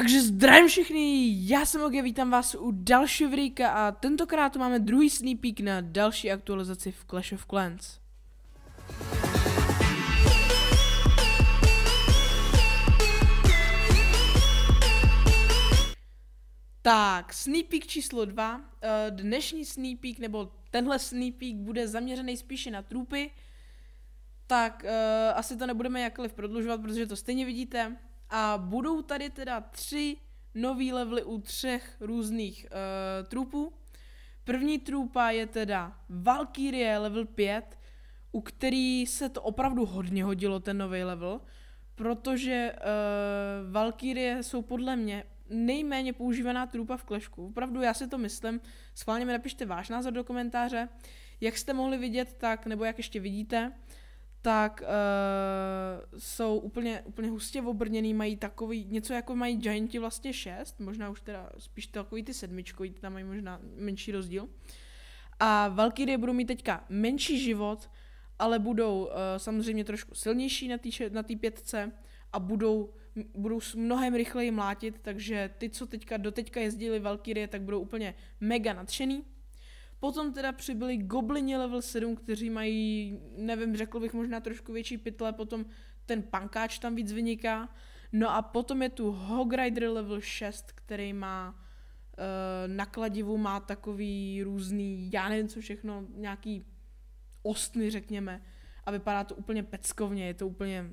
Takže zdravím všichni, já jsem Oge, vítám vás u dalšího videjka a tentokrát tu máme druhý sneak peek na další aktualizaci v Clash of Clans. Tak, sneak peek číslo 2. Eh, dnešní sneak peek, nebo tenhle sneak peek bude zaměřený spíše na trupy. Tak, eh, asi to nebudeme jakkoliv prodlužovat, protože to stejně vidíte. A budou tady teda tři nový levely u třech různých uh, trupů. První trupa je teda Valkyrie level 5, u který se to opravdu hodně hodilo, ten nový level, protože uh, Valkyrie jsou podle mě nejméně používaná trupa v klešku. Opravdu já si to myslím, schválně mi napište váš názor do komentáře. Jak jste mohli vidět, tak nebo jak ještě vidíte, uh, tak uh, jsou úplně, úplně hustě obrněný, mají takový, něco jako mají Gianti vlastně šest, možná už teda spíš takový ty sedmičkový, tam mají možná menší rozdíl. A Valkyrie budou mít teďka menší život, ale budou uh, samozřejmě trošku silnější na té na pětce a budou, budou mnohem rychleji mlátit, takže ty, co teďka do teďka jezdili Valkyrie, tak budou úplně mega nadšený. Potom teda přibyli goblini level 7, kteří mají, nevím, řekl bych možná trošku větší pytle, potom ten pankáč tam víc vyniká. No a potom je tu Hogrider level 6, který má uh, eh, nakladivu, má takový různý, já nevím co všechno, nějaký ostny, řekněme. A vypadá to úplně peckovně, je to úplně,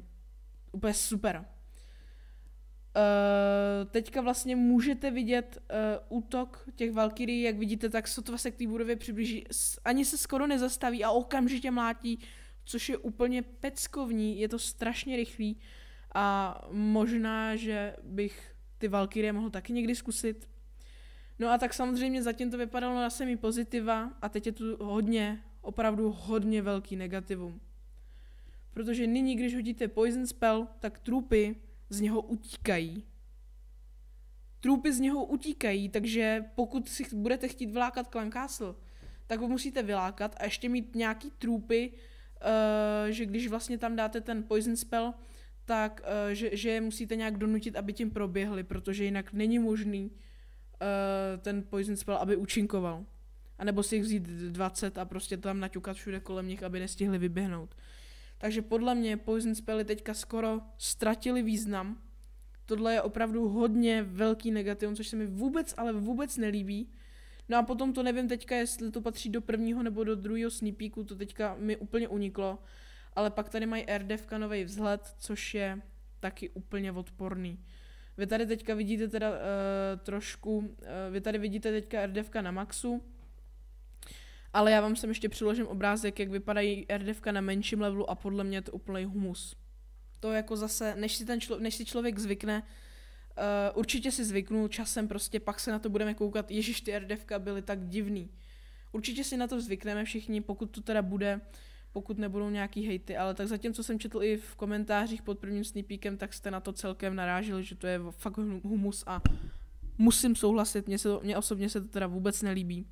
úplně super. Eh, teďka vlastně můžete vidět uh, útok těch Valkyrie, jak vidíte, tak sotva se k té budově přiblíží, ani se skoro nezastaví a okamžitě mlátí, což je úplně peckovní, je to strašně rychlý a možná, že bych ty Valkyrie mohl taky někdy zkusit. No a tak samozřejmě zatím to vypadalo na semi pozitiva a teď je tu hodně, opravdu hodně velký negativum. Protože nyní, když hodíte Poison Spell, tak trupy z něho utíkají. Trůpy z něho utíkají, takže pokud si budete chtít vylákat Clan Castle, tak ho musíte vylákat a ještě mít nějaký trůpy, eh, že když vlastně tam dáte ten poison spell, tak eh, že, že je musíte nějak donutit, aby tím proběhli, protože jinak není možný eh, ten poison spell, aby účinkoval. A nebo si jich vzít 20 a prostě tam naťukat všude kolem nich, aby nestihli vyběhnout. Takže podle mě Poison Spelly teďka skoro ztratili význam. Tohle je opravdu hodně velký negativum, což se mi vůbec, ale vůbec nelíbí. No a potom to nevím teďka, jestli to patří do prvního nebo do druhého sneepíku, to teďka mi úplně uniklo. Ale pak tady mají RDF nový vzhled, což je taky úplně odporný. Vy tady teďka vidíte teda uh, trošku, uh, vy tady vidíte teďka Erdevka na maxu, ale já vám sem ještě přiložím obrázek, jak vypadají RDF na menším levelu a podle mě je to úplný humus. To jako zase, než si, ten člo, než si člověk zvykne, uh, určitě si zvyknu časem prostě, pak se na to budeme koukat, ježiš ty RDF byly tak divný. Určitě si na to zvykneme všichni, pokud to teda bude, pokud nebudou nějaký hejty, ale tak zatím, co jsem četl i v komentářích pod prvním sneak tak jste na to celkem narážili, že to je fakt humus a musím souhlasit, mně, se to, mně osobně se to teda vůbec nelíbí.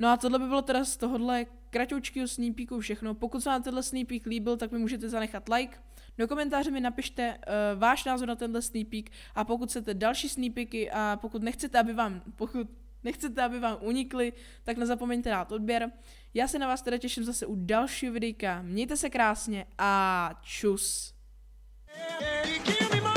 No a tohle by bylo teda z tohohle kratoučkého sneak peeku všechno. Pokud se vám tenhle sneak peek líbil, tak mi můžete zanechat like. Do komentáře mi napište uh, váš názor na tenhle sneak peek a pokud chcete další sneak peeky a pokud nechcete, aby vám, pokud nechcete, aby vám unikly, tak nezapomeňte dát odběr. Já se na vás teda těším zase u dalšího videa. Mějte se krásně a čus. Yeah,